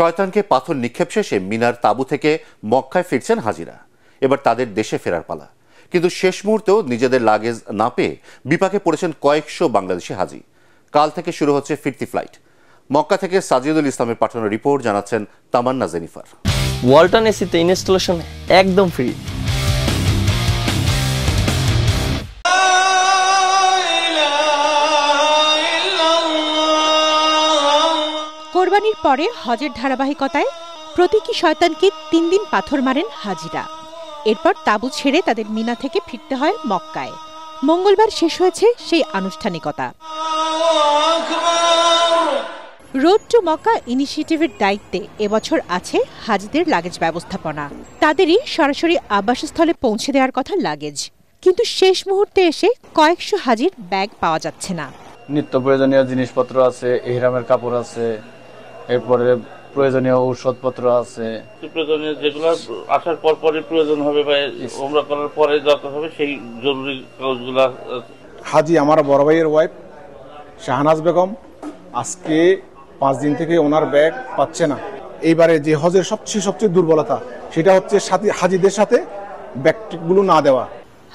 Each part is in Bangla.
শয়তানকে পাথর নিক্ষেপ শেষে মিনার তাবু থেকে মক্কায় ফিরছেন হাজিরা এবার তাদের দেশে ফেরার পালা কিন্তু শেষ মুহূর্তেও নিজেদের লাগেজ না পেয়ে বিপাকে পড়েছেন কয়েকশো বাংলাদেশি হাজি কাল থেকে শুরু হচ্ছে ফিরতি ফ্লাইট মক্কা থেকে সাজিদুল ইসলামের পাঠানো রিপোর্ট জানাচ্ছেন তামান্না জেনিফার ওয়ালটন এসিতে ইনস্টলেশন একদম ফ্রি কোরবানির পরে হজের ধারাবাহিকতায় প্রতীকী শয়তানকে তিন দিন পাথর মারেন হাজিরা এরপর তাঁবু ছেড়ে তাদের মিনা থেকে ফিরতে হয় মক্কায় মঙ্গলবার শেষ হয়েছে সেই আনুষ্ঠানিকতা রোড টু মক্কা ইনিশিয়েটিভের দায়িত্বে এবছর আছে হাজিদের লাগেজ ব্যবস্থাপনা তাদেরই সরাসরি আবাসস্থলে পৌঁছে দেওয়ার কথা লাগেজ কিন্তু শেষ মুহূর্তে এসে কয়েকশো হাজির ব্যাগ পাওয়া যাচ্ছে না নিত্য প্রয়োজনীয় জিনিসপত্র আছে এহরামের কাপড় আছে এরপরে প্রয়োজনীয় ঔষধপত্র আছে প্রয়োজনীয় যেগুলো আসার পর পরে প্রয়োজন হবে বা ওমরা করার পরে দরকার হবে সেই জরুরি কাগজগুলো হাজি আমার বড় ভাইয়ের ওয়াইফ শাহনাজ বেগম আজকে পাঁচ দিন থেকে ওনার ব্যাগ পাচ্ছে না এইবারে যে হজের সবচেয়ে সবচেয়ে দুর্বলতা সেটা হচ্ছে সাথে হাজিদের সাথে ব্যাগগুলো না দেওয়া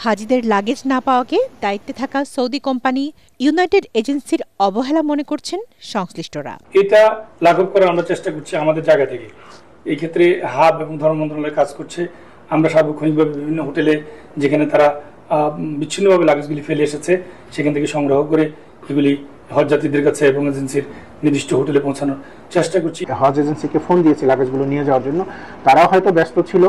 হাজিদের লাগেজ না পাওয়াকে দায়িত্বে থাকা সৌদি কোম্পানি ইউনাইটেড এজেন্সির অবহেলা মনে করছেন সংশ্লিষ্টরা এটা লাঘব করার আমরা চেষ্টা করছি আমাদের জায়গা থেকে এই ক্ষেত্রে হাব এবং ধর্ম মন্ত্রণালয় কাজ করছে আমরা সার্বক্ষণিকভাবে বিভিন্ন হোটেলে যেখানে তারা বিচ্ছিন্নভাবে লাগেজগুলি ফেলে এসেছে সেখান থেকে সংগ্রহ করে এগুলি হজ যাত্রীদের কাছে এবং এজেন্সির নির্দিষ্ট হোটেলে পৌঁছানোর চেষ্টা করছি হজ এজেন্সিকে ফোন দিয়েছি লাগেজগুলো নিয়ে যাওয়ার জন্য তারাও হয়তো ব্যস্ত ছিল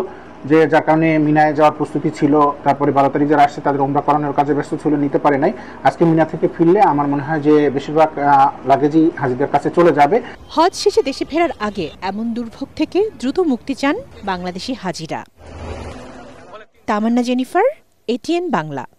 যে যার কারণে মিনায় যাওয়ার প্রস্তুতি ছিল তারপরে বারো তারিখ যারা আসছে তাদের ওমরা করানোর কাজে ব্যস্ত ছিল নিতে পারে নাই আজকে মিনা থেকে ফিরলে আমার মনে হয় যে বেশিরভাগ লাগেজই হাজিদের কাছে চলে যাবে হজ শেষে দেশে ফেরার আগে এমন দুর্ভোগ থেকে দ্রুত মুক্তি চান বাংলাদেশি হাজিরা তামান্না জেনিফার এটিএন বাংলা